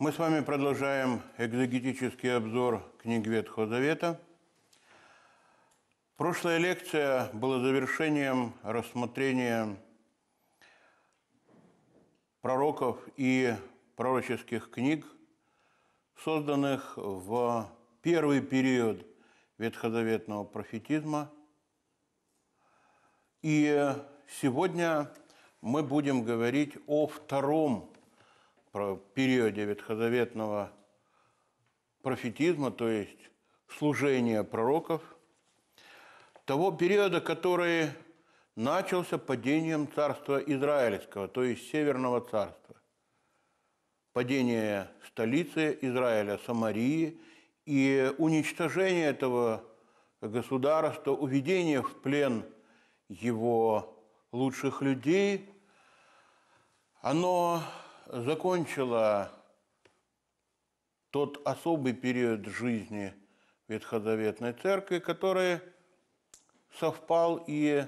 Мы с вами продолжаем экзегетический обзор книг Ветхого Завета. Прошлая лекция была завершением рассмотрения пророков и пророческих книг, созданных в первый период ветхозаветного профетизма. И сегодня мы будем говорить о втором периоде ветхозаветного профетизма, то есть служения пророков, того периода, который начался падением царства Израильского, то есть Северного царства. Падение столицы Израиля, Самарии и уничтожение этого государства, уведение в плен его лучших людей, оно закончила тот особый период жизни Ветхозаветной Церкви, который совпал и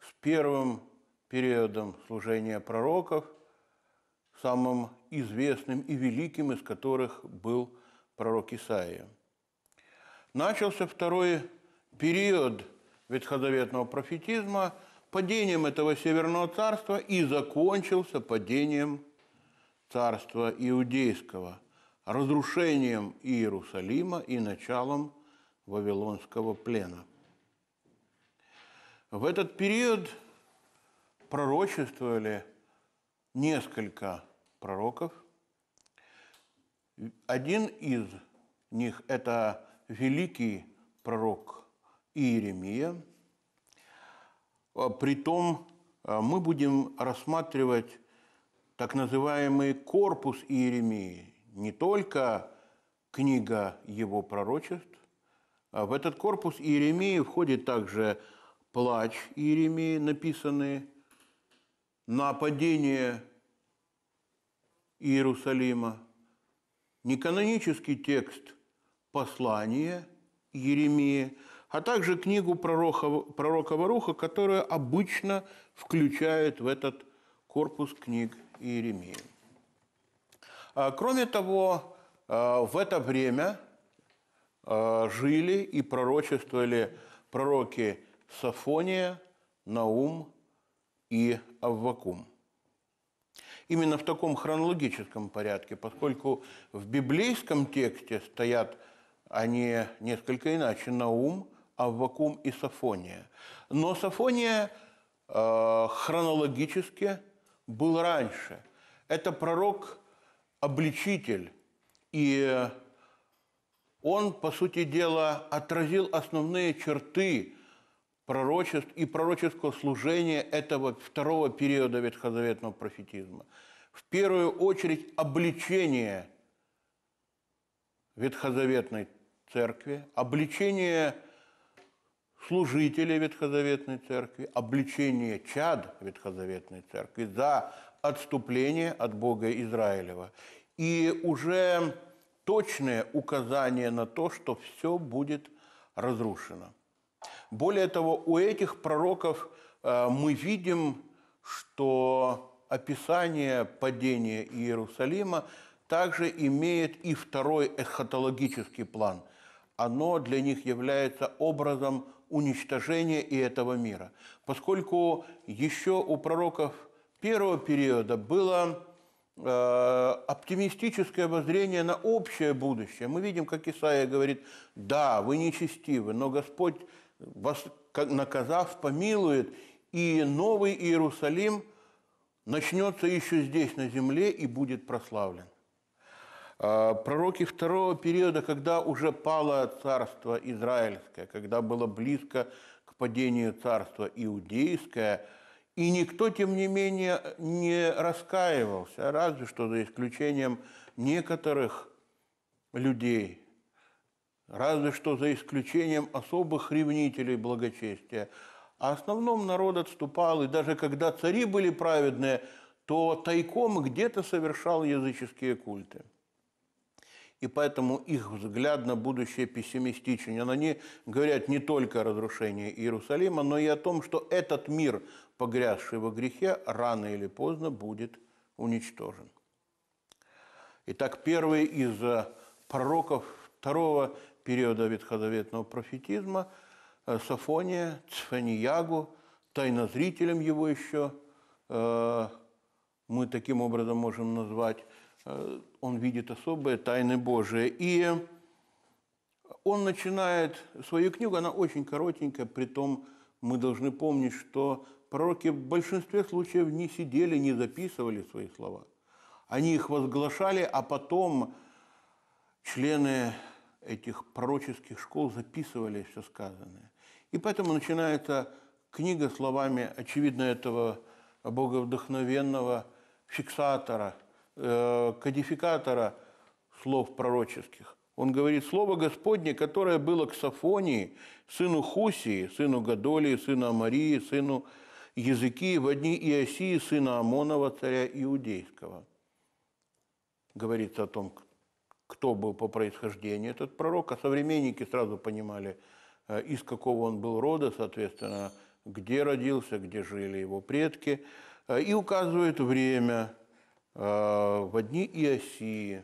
с первым периодом служения пророков, самым известным и великим из которых был пророк Исаия. Начался второй период ветхозаветного профетизма падением этого Северного царства и закончился падением царства иудейского, разрушением Иерусалима и началом Вавилонского плена. В этот период пророчествовали несколько пророков. Один из них – это великий пророк Иеремия. Притом э, мы будем рассматривать так называемый корпус Иеремии, не только книга его пророчеств, а в этот корпус Иеремии входит также плач Иеремии, написанный на падение Иерусалима, неканонический текст послания Еремии, а также книгу пророка, пророка Варуха, которая обычно включает в этот корпус книг Иеремии. А, кроме того, а, в это время а, жили и пророчествовали пророки Сафония, Наум и Аввакум. Именно в таком хронологическом порядке, поскольку в библейском тексте стоят они несколько иначе – Наум, Аввакум и Сафония. Но Сафония хронологически – был раньше. Это пророк-обличитель, и он, по сути дела, отразил основные черты пророчеств и пророческого служения этого второго периода ветхозаветного профетизма. В первую очередь обличение ветхозаветной церкви, обличение – служители Ветхозаветной Церкви, обличение чад Ветхозаветной Церкви за отступление от Бога Израилева. И уже точное указание на то, что все будет разрушено. Более того, у этих пророков э, мы видим, что описание падения Иерусалима также имеет и второй эсхатологический план – оно для них является образом уничтожения и этого мира. Поскольку еще у пророков первого периода было э, оптимистическое воззрение на общее будущее. Мы видим, как Исаия говорит, да, вы нечестивы, но Господь вас, наказав, помилует, и новый Иерусалим начнется еще здесь, на земле, и будет прославлен. А, пророки второго периода, когда уже пало царство израильское, когда было близко к падению царства иудейское, и никто, тем не менее, не раскаивался, разве что за исключением некоторых людей, разве что за исключением особых ревнителей благочестия. А основном народ отступал, и даже когда цари были праведные, то тайком где-то совершал языческие культы и поэтому их взгляд на будущее пессимистичен. Они говорят не только о разрушении Иерусалима, но и о том, что этот мир, погрязший во грехе, рано или поздно будет уничтожен. Итак, первый из э, пророков второго периода ветхозаветного профетизма э, Софония, Цфаниягу, тайнозрителем его еще э, мы таким образом можем назвать, Э, он видит особые тайны Божии. И он начинает свою книгу, она очень коротенькая, при том мы должны помнить, что пророки в большинстве случаев не сидели, не записывали свои слова. Они их возглашали, а потом члены этих пророческих школ записывали все сказанное. И поэтому начинается книга словами, очевидно, этого боговдохновенного фиксатора – Э, кодификатора слов пророческих. Он говорит, слово Господне, которое было к Сафонии, сыну Хусии, сыну Гадолии, сыну Марии, сыну Языки, в одни Иосии, сына Амонова, царя Иудейского. Говорится о том, кто был по происхождению этот пророк, а современники сразу понимали, э, из какого он был рода, соответственно, где родился, где жили его предки, э, и указывает время, Э, в одни Иосии,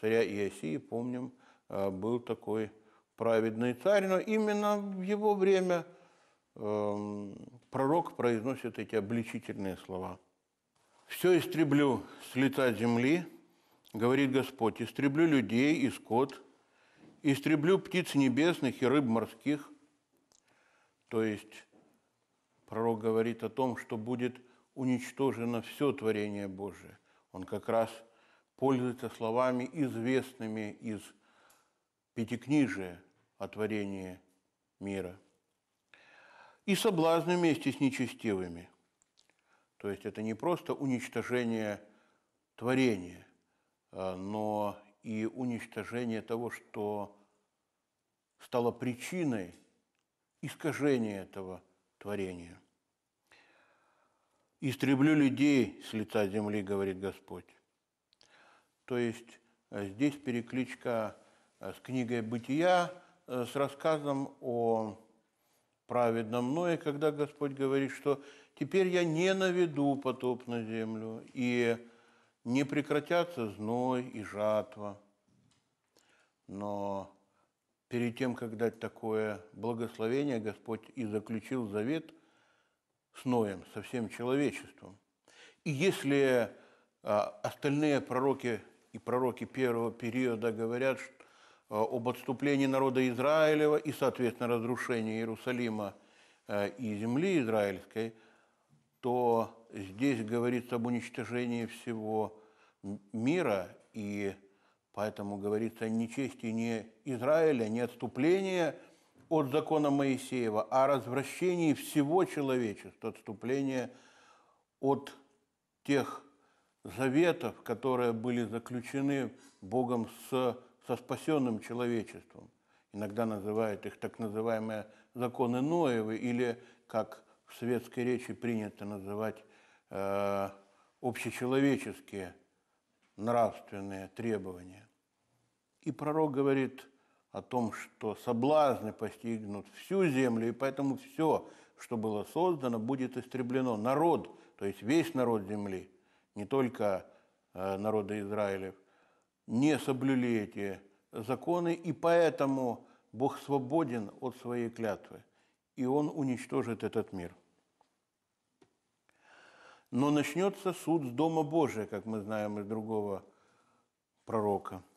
царя Иосии, помним, э, был такой праведный царь, но именно в его время эм, пророк произносит эти обличительные слова. «Все истреблю с лица земли, говорит Господь, истреблю людей и скот, истреблю птиц небесных и рыб морских». То есть пророк говорит о том, что будет уничтожено все творение Божие. Он как раз пользуется словами, известными из Пятикнижия о творении мира. И соблазны вместе с нечестивыми. То есть это не просто уничтожение творения, а, но и уничтожение того, что стало причиной искажения этого творения истреблю людей с лица земли, говорит Господь. То есть э, здесь перекличка э, с книгой «Бытия», э, с рассказом о праведном Ное, ну когда Господь говорит, что «теперь я не наведу потоп на землю, и не прекратятся зной и жатва». Но перед тем, как дать такое благословение, Господь и заключил завет – с Ноем, со всем человечеством. И если а, остальные пророки и пророки первого периода говорят а, об отступлении народа Израилева и, соответственно, разрушении Иерусалима э, и земли израильской, то здесь говорится об уничтожении всего мира, и поэтому говорится о нечестии не Израиля, не отступления – от закона Моисеева, о развращении всего человечества, отступление от тех заветов, которые были заключены Богом с, со спасенным человечеством. Иногда называют их так называемые законы Ноевы или, как в светской речи принято называть, э, общечеловеческие нравственные требования. И пророк говорит – о том, что соблазны постигнут всю землю, и поэтому все, что было создано, будет истреблено. Народ, то есть весь народ земли, не только э, народы Израилев, не соблюли эти законы, и поэтому Бог свободен от своей клятвы, и Он уничтожит этот мир. Но начнется суд с Дома Божия, как мы знаем из другого пророка –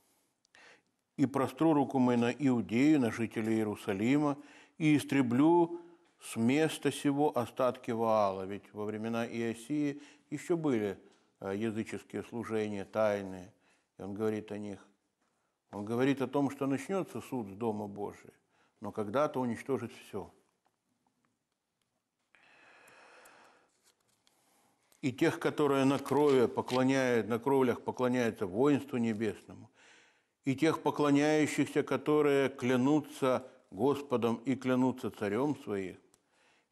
и простру руку мою на Иудею, на жителей Иерусалима, и истреблю с места сего остатки Ваала». Ведь во времена Иосии еще были э, языческие служения тайные, и он говорит о них. Он говорит о том, что начнется суд с Дома Божия, но когда-то уничтожит все. И тех, которые на крови поклоняют, на кровлях поклоняются воинству небесному, и тех поклоняющихся, которые клянутся Господом и клянутся царем своих,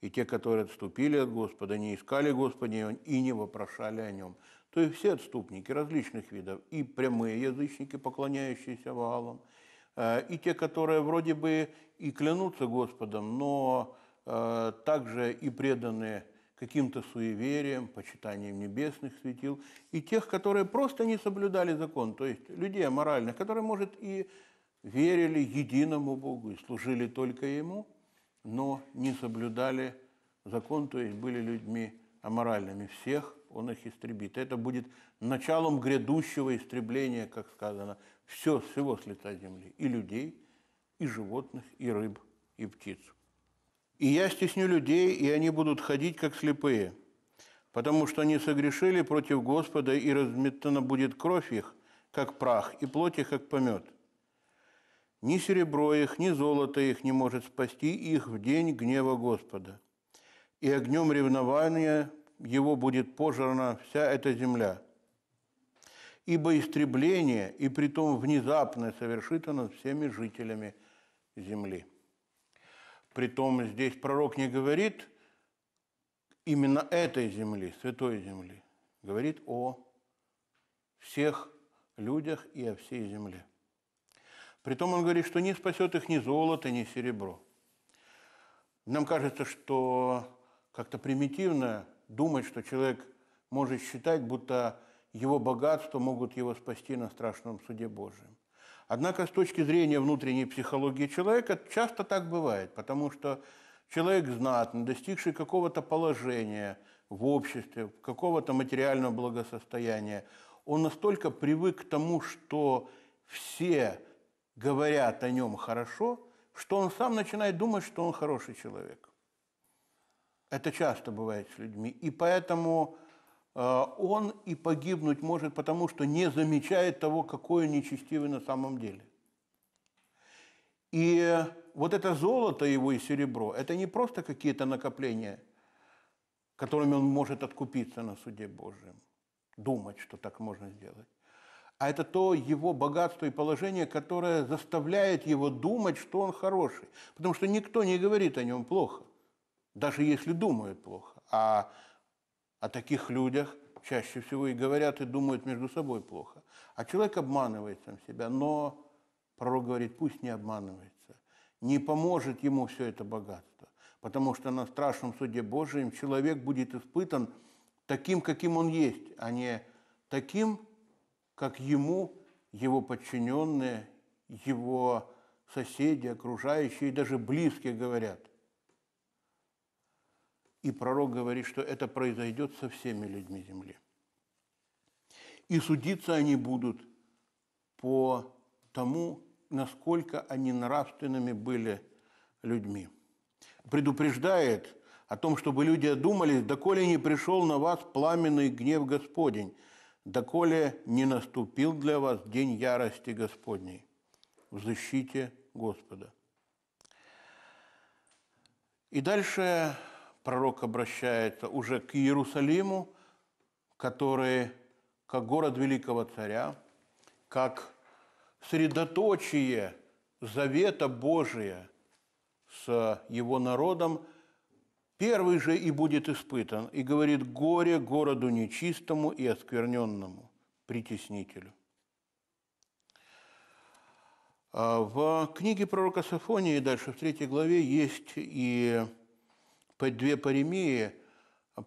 и те, которые отступили от Господа, не искали Господа и не вопрошали о нем. То есть все отступники различных видов, и прямые язычники, поклоняющиеся валам, э, и те, которые вроде бы и клянутся Господом, но э, также и преданные каким-то суеверием, почитанием небесных светил, и тех, которые просто не соблюдали закон, то есть людей аморальных, которые, может, и верили единому Богу и служили только Ему, но не соблюдали закон, то есть были людьми аморальными. Всех он их истребит. Это будет началом грядущего истребления, как сказано, все, всего с лица земли, и людей, и животных, и рыб, и птиц. И я стесню людей, и они будут ходить, как слепые, потому что они согрешили против Господа, и разметана будет кровь их, как прах, и плоть их, как помет. Ни серебро их, ни золото их не может спасти их в день гнева Господа. И огнем ревнования его будет пожрана вся эта земля. Ибо истребление, и притом внезапное, совершит оно всеми жителями земли. Притом здесь пророк не говорит именно этой земли, святой земли. Говорит о всех людях и о всей земле. Притом он говорит, что не спасет их ни золото, ни серебро. Нам кажется, что как-то примитивно думать, что человек может считать, будто его богатство могут его спасти на страшном суде Божьем. Однако с точки зрения внутренней психологии человека часто так бывает, потому что человек знатный, достигший какого-то положения в обществе, какого-то материального благосостояния, он настолько привык к тому, что все говорят о нем хорошо, что он сам начинает думать, что он хороший человек. Это часто бывает с людьми. И поэтому а, он и погибнуть может, потому что не замечает того, какой он нечестивый на самом деле. И вот это золото его и серебро, это не просто какие-то накопления, которыми он может откупиться на суде Божьем, думать, что так можно сделать. А это то его богатство и положение, которое заставляет его думать, что он хороший. Потому что никто не говорит о нем плохо, даже если думают плохо. А о таких людях чаще всего и говорят, и думают между собой плохо. А человек обманывает сам себя, но пророк говорит, пусть не обманывается. Не поможет ему все это богатство, потому что на страшном суде Божьем человек будет испытан таким, каким он есть, а не таким, как ему его подчиненные, его соседи, окружающие и даже близкие говорят – и пророк говорит, что это произойдет со всеми людьми земли. И судиться они будут по тому, насколько они нравственными были людьми. Предупреждает о том, чтобы люди одумались, доколе не пришел на вас пламенный гнев Господень, доколе не наступил для вас день ярости Господней. В защите Господа. И дальше пророк обращается уже к Иерусалиму, который как город великого царя, как средоточие завета Божия с его народом, первый же и будет испытан, и говорит «горе городу нечистому и оскверненному, притеснителю». А в книге пророка Сафонии, дальше в третьей главе, есть и две паремии,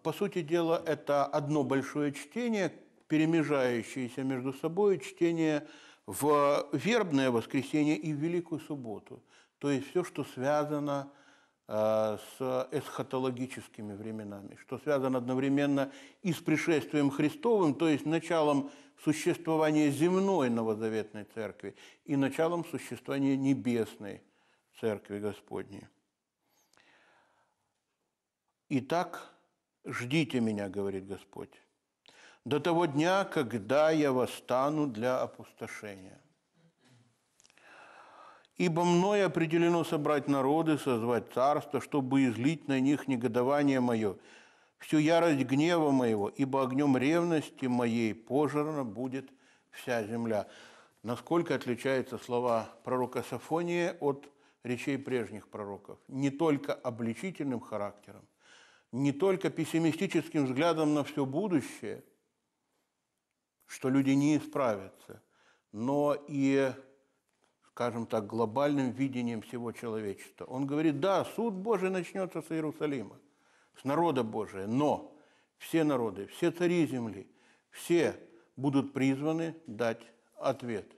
по сути дела, это одно большое чтение, перемежающееся между собой чтение в вербное воскресенье и в Великую субботу. То есть все, что связано э, с эсхатологическими временами, что связано одновременно и с пришествием Христовым, то есть началом существования земной новозаветной церкви и началом существования небесной церкви Господней. Итак, ждите меня, говорит Господь, до того дня, когда я восстану для опустошения. Ибо мною определено собрать народы, созвать царство, чтобы излить на них негодование мое, всю ярость гнева моего, ибо огнем ревности моей пожрана будет вся земля. Насколько отличаются слова пророка Сафония от речей прежних пророков? Не только обличительным характером, не только пессимистическим взглядом на все будущее, что люди не исправятся, но и, скажем так, глобальным видением всего человечества. Он говорит, да, суд Божий начнется с Иерусалима, с народа Божия, но все народы, все цари земли, все будут призваны дать ответ.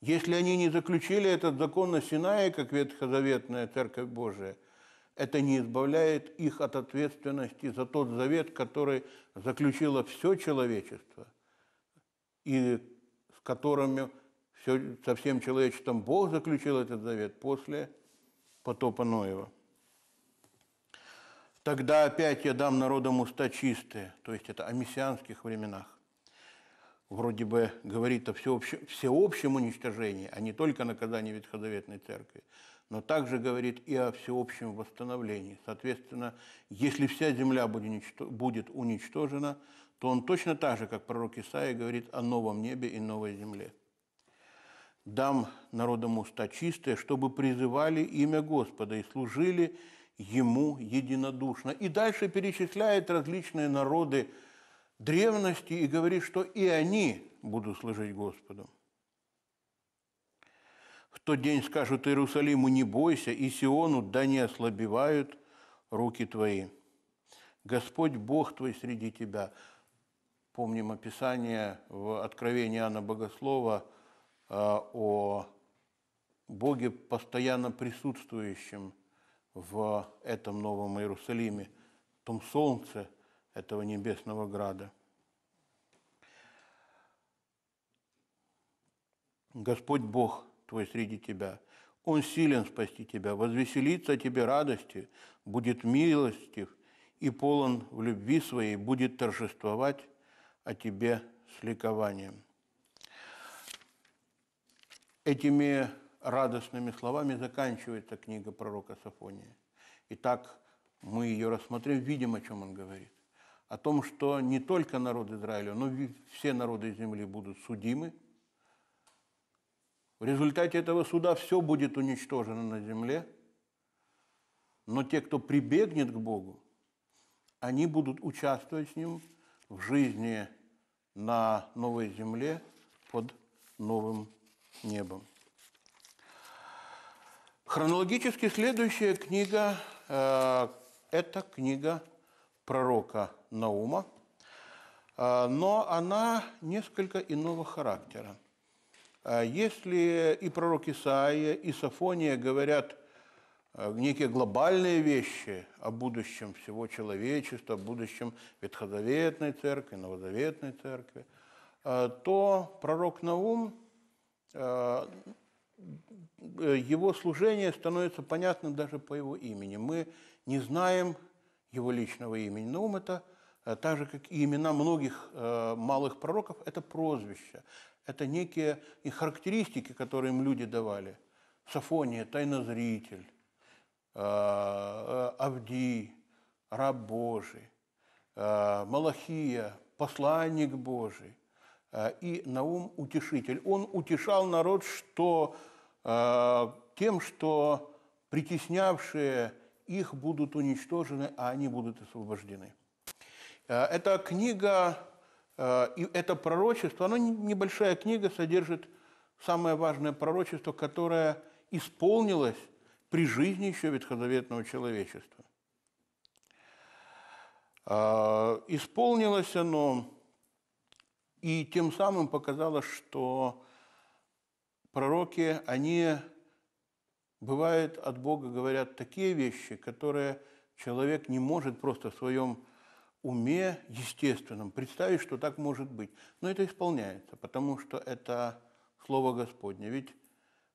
Если они не заключили этот закон на Синае, как ветхозаветная Церковь Божия, это не избавляет их от ответственности за тот завет, который заключило все человечество, и с которыми все, со всем человечеством Бог заключил этот завет после потопа Ноева. Тогда опять я дам народам уста чистые, то есть это о мессианских временах. Вроде бы говорит о всеобщем, всеобщем уничтожении, а не только наказании Ветхозаветной Церкви но также говорит и о всеобщем восстановлении. Соответственно, если вся земля будет уничтожена, то он точно так же, как пророк Исаия, говорит о новом небе и новой земле. «Дам народам уста чистые, чтобы призывали имя Господа и служили Ему единодушно». И дальше перечисляет различные народы древности и говорит, что и они будут служить Господу тот день скажут Иерусалиму «Не бойся», и Сиону «Да не ослабевают руки твои». Господь Бог твой среди тебя. Помним описание в Откровении Иоанна Богослова а, о Боге, постоянно присутствующем в этом Новом Иерусалиме, в том солнце этого небесного града. Господь Бог – твой среди тебя. Он силен спасти тебя, возвеселится тебе радости, будет милостив и полон в любви своей, будет торжествовать о тебе с ликованием. Этими радостными словами заканчивается книга пророка Сафония. Итак, мы ее рассмотрим, видим, о чем он говорит. О том, что не только народ Израиля, но все народы земли будут судимы – в результате этого суда все будет уничтожено на земле, но те, кто прибегнет к Богу, они будут участвовать с Ним в жизни на новой земле под новым небом. Хронологически следующая книга э, – это книга пророка Наума, э, но она несколько иного характера – а если и пророк Исаия, и Сафония говорят э, некие глобальные вещи о будущем всего человечества, о будущем Ветхозаветной Церкви, Новозаветной Церкви, э, то пророк Наум, э, его служение становится понятным даже по его имени. Мы не знаем его личного имени. Наум – это так же, как и имена многих малых пророков, это прозвище – это некие и характеристики, которые им люди давали. Сафония – тайнозритель, Авдий а, – раб Божий, а, Малахия – посланник Божий а, и Наум – утешитель. Он утешал народ что, тем, что притеснявшие их будут уничтожены, а они будут освобождены. Эта книга Э, и это пророчество, оно небольшая книга, содержит самое важное пророчество, которое исполнилось при жизни еще ветхозаветного человечества. Э, исполнилось оно и тем самым показало, что пророки, они, бывает, от Бога говорят такие вещи, которые человек не может просто в своем уме естественном представить, что так может быть. Но это исполняется, потому что это Слово Господне. Ведь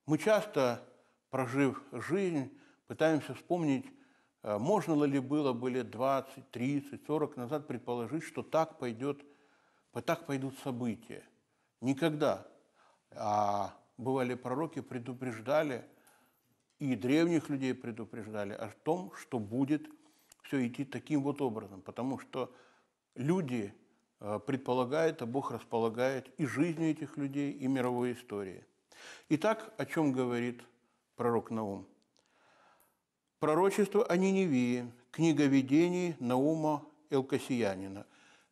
мы часто, прожив жизнь, пытаемся вспомнить, э, можно ли было бы лет 20, 30, 40 назад предположить, что так, пойдет, так пойдут события. Никогда. А бывали пророки, предупреждали, и древних людей предупреждали о том, что будет все идти таким вот образом, потому что люди э, предполагают, а Бог располагает и жизнью этих людей, и мировой историей. Итак, о чем говорит пророк Наум? Пророчество о Ниневии, книга видений Наума Элкосиянина.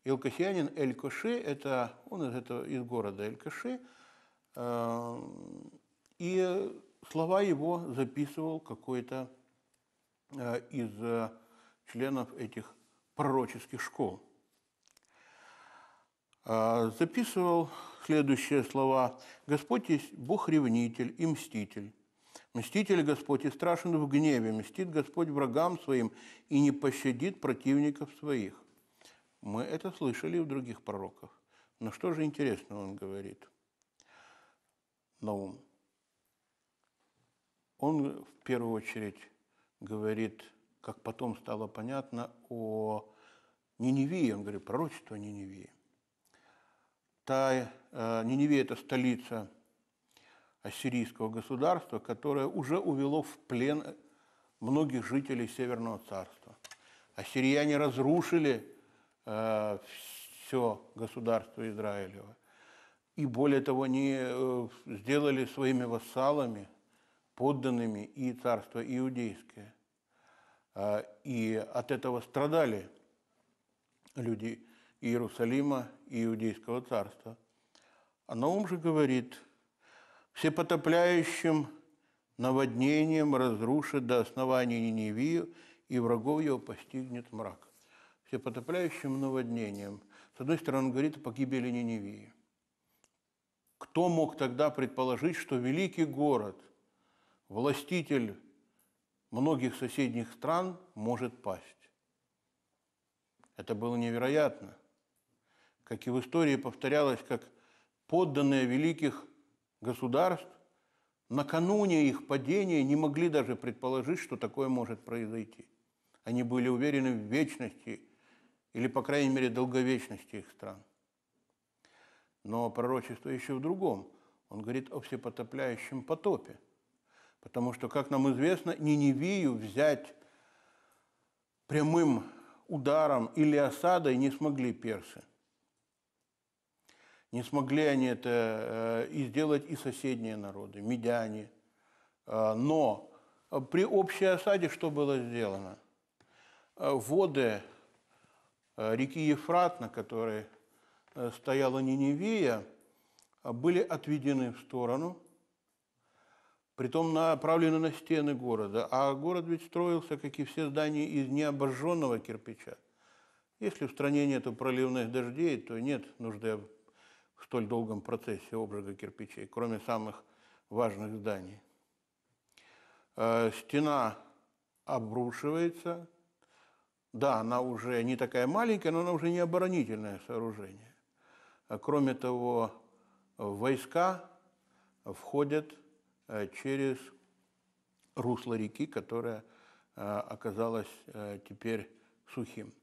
Элкосиянин эль это, он из, этого, из города эль э, и слова его записывал какой-то э, из членов этих пророческих школ. А, записывал следующие слова. «Господь есть Бог ревнитель и мститель. Мститель Господь и страшен в гневе, мстит Господь врагам своим и не пощадит противников своих». Мы это слышали в других пророках. Но что же интересно он говорит? Наум. Он в первую очередь говорит – как потом стало понятно, о Ниневии. Он говорит, пророчество о Ниневии. Та, э, Ниневия – это столица ассирийского государства, которое уже увело в плен многих жителей Северного царства. Ассирияне разрушили э, все государство Израилева. И более того, они э, сделали своими вассалами, подданными и царство иудейское. А, и от этого страдали люди Иерусалима и Иудейского царства. А Наум же говорит, всепотопляющим наводнением разрушит до основания Ниневию, и врагов его постигнет мрак. Всепотопляющим наводнением. С одной стороны, он говорит о погибели Ниневии. Кто мог тогда предположить, что великий город, властитель многих соседних стран может пасть. Это было невероятно. Как и в истории повторялось, как подданные великих государств накануне их падения не могли даже предположить, что такое может произойти. Они были уверены в вечности или, по крайней мере, долговечности их стран. Но пророчество еще в другом. Он говорит о всепотопляющем потопе – Потому что, как нам известно, Ниневию взять прямым ударом или осадой не смогли персы. Не смогли они это э, и сделать и соседние народы, медяне. Э, но при общей осаде что было сделано? Э, воды реки Ефрат, на которой стояла Ниневия, были отведены в сторону – притом направлены на стены города. А город ведь строился, как и все здания, из необожженного кирпича. Если в стране нет проливных дождей, то нет нужды в столь долгом процессе обжига кирпичей, кроме самых важных зданий. Э, стена обрушивается. Да, она уже не такая маленькая, но она уже не оборонительное сооружение. Э, кроме того, войска входят Э, через русло реки, которая э, оказалась э, теперь сухим.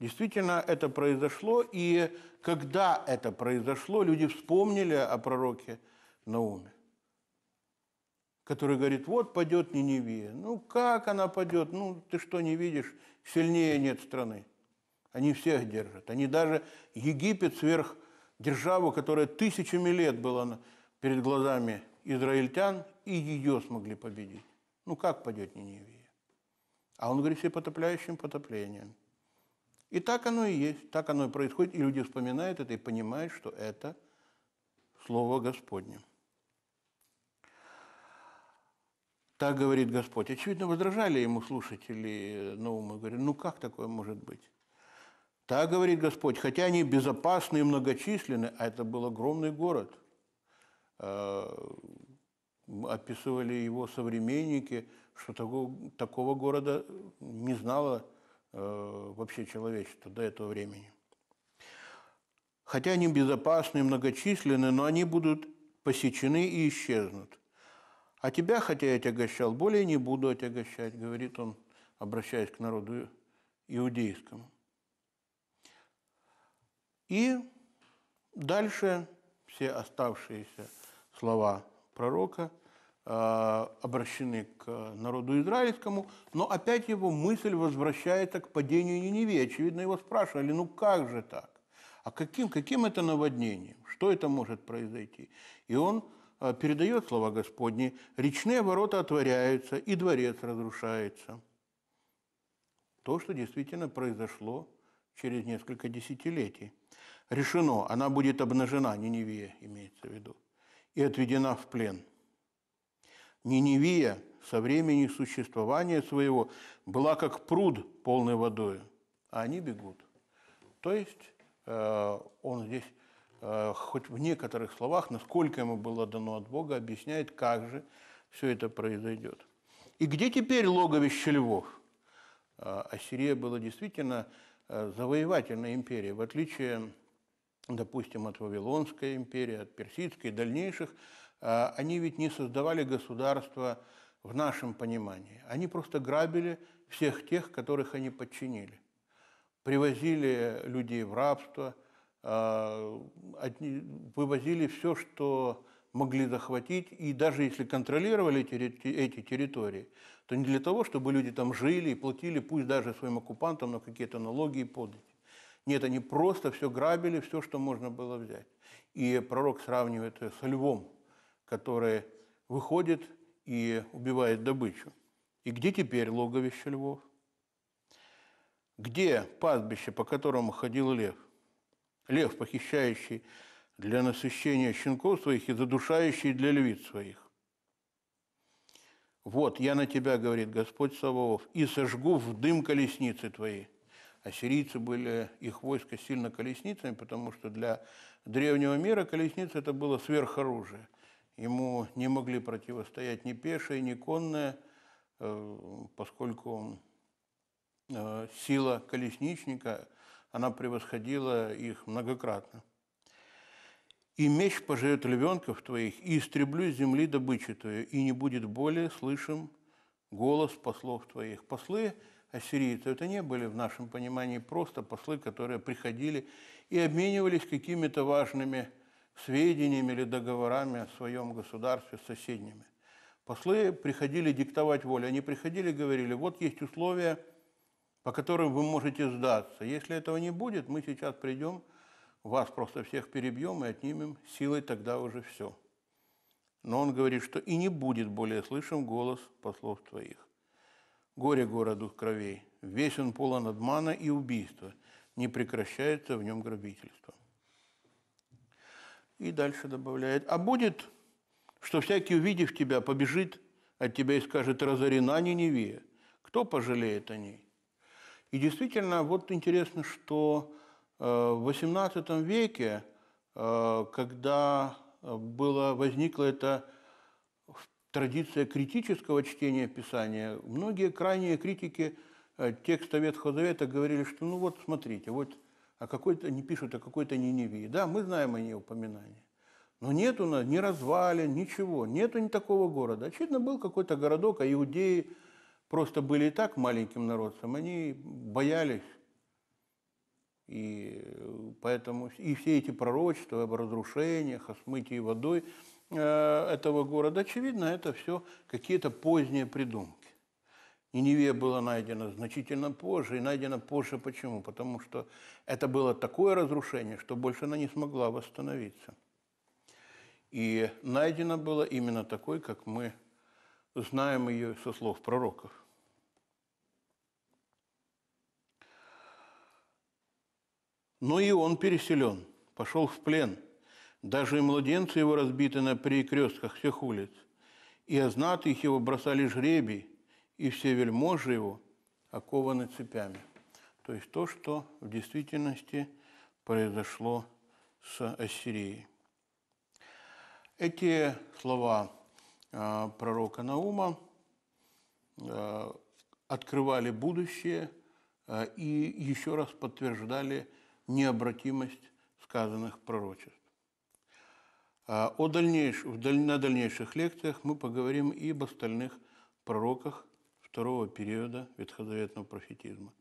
Действительно, это произошло, и когда это произошло, люди вспомнили о пророке Науме, который говорит, вот падет Ниневия. Ну, как она падет? Ну, ты что, не видишь? Сильнее нет страны. Они всех держат. Они даже Египет сверх державу, которая тысячами лет была перед глазами израильтян, и ее смогли победить. Ну как падет Ниневия? А он говорит, все потопляющим потоплением. И так оно и есть, так оно и происходит, и люди вспоминают это и понимают, что это Слово Господне. Так говорит Господь. Очевидно, возражали ему слушатели Новому ну, говорят, ну как такое может быть? Так говорит Господь, хотя они безопасны и многочисленны, а это был огромный город – Э, описывали его современники, что такого, такого города не знало э, вообще человечество до этого времени. Хотя они безопасны, и многочисленны, но они будут посечены и исчезнут. А тебя, хотя я отягощал, более не буду отягощать, говорит он, обращаясь к народу иудейскому. И дальше все оставшиеся – слова пророка э, обращены к народу израильскому, но опять его мысль возвращается к падению Ниневии. Очевидно, его спрашивали, ну как же так? А каким, каким это наводнением? Что это может произойти? И он э, передает слова Господни, речные ворота отворяются, и дворец разрушается. То, что действительно произошло через несколько десятилетий. Решено, она будет обнажена, Ниневия имеется в виду и отведена в плен. Ниневия со времени существования своего была как пруд полной водою, а они бегут. То есть э, он здесь э, хоть в некоторых словах, насколько ему было дано от Бога, объясняет, как же все это произойдет. И где теперь логовище львов? Э, Ассирия была действительно э, завоевательной империей, в отличие допустим, от Вавилонской империи, от Персидской, и дальнейших, э, они ведь не создавали государства в нашем понимании. Они просто грабили всех тех, которых они подчинили. Привозили людей в рабство, э, вывозили все, что могли захватить, и даже если контролировали эти территории, то не для того, чтобы люди там жили и платили, пусть даже своим оккупантам, но какие-то налоги и подати. Нет, они просто все грабили, все, что можно было взять. И пророк сравнивает это со львом, который выходит и убивает добычу. И где теперь логовище львов? Где пастбище, по которому ходил лев? Лев, похищающий для насыщения щенков своих и задушающий для львиц своих. Вот, я на тебя, говорит Господь Саваоф, и сожгу в дым колесницы твои, Ассирийцы были, их войско сильно колесницами, потому что для древнего мира колесница это было сверхоружие. Ему не могли противостоять ни пешие, ни конные, э, поскольку э, сила колесничника, она превосходила их многократно. «И меч пожрет львенков твоих, и истреблю с земли добычу твою, и не будет более слышим голос послов твоих». Послы ассирийцев. Это не были в нашем понимании просто послы, которые приходили и обменивались какими-то важными сведениями или договорами о своем государстве с соседними. Послы приходили диктовать волю. Они приходили и говорили, вот есть условия, по которым вы можете сдаться. Если этого не будет, мы сейчас придем, вас просто всех перебьем и отнимем силой тогда уже все. Но он говорит, что и не будет более слышим голос послов твоих. Горе городу кровей. Весь он полон обмана и убийства. Не прекращается в нем грабительство. И дальше добавляет. А будет, что всякий, увидев тебя, побежит от тебя и скажет, разорена Ниневия. Кто пожалеет о ней? И действительно, вот интересно, что э, в XVIII веке, э, когда было, возникло это традиция критического чтения Писания, многие крайние критики э, текста Ветхого Завета говорили, что ну вот смотрите, вот а какой-то не пишут, а какой-то не неви. Да, мы знаем о ней упоминания. Но нет у нас ни развалин, ничего. Нету ни такого города. Очевидно, был какой-то городок, а иудеи просто были и так маленьким народцем. Они боялись. И э, поэтому и все эти пророчества об разрушениях, о смытии водой – Э, этого города, очевидно, это все какие-то поздние придумки. Ниневия была найдена значительно позже, и найдена позже почему? Потому что это было такое разрушение, что больше она не смогла восстановиться. И найдена была именно такой, как мы знаем ее со слов пророков. Но и он переселен, пошел в плен – даже и младенцы его разбиты на перекрестках всех улиц, и о знатых его бросали жребий, и все вельможи его окованы цепями». То есть то, что в действительности произошло с Ассирией. Эти слова э, пророка Наума э, открывали будущее э, и еще раз подтверждали необратимость сказанных пророчеств. А о дальнейш... на дальнейших лекциях мы поговорим и об остальных пророках второго периода ветхозаветного профетизма.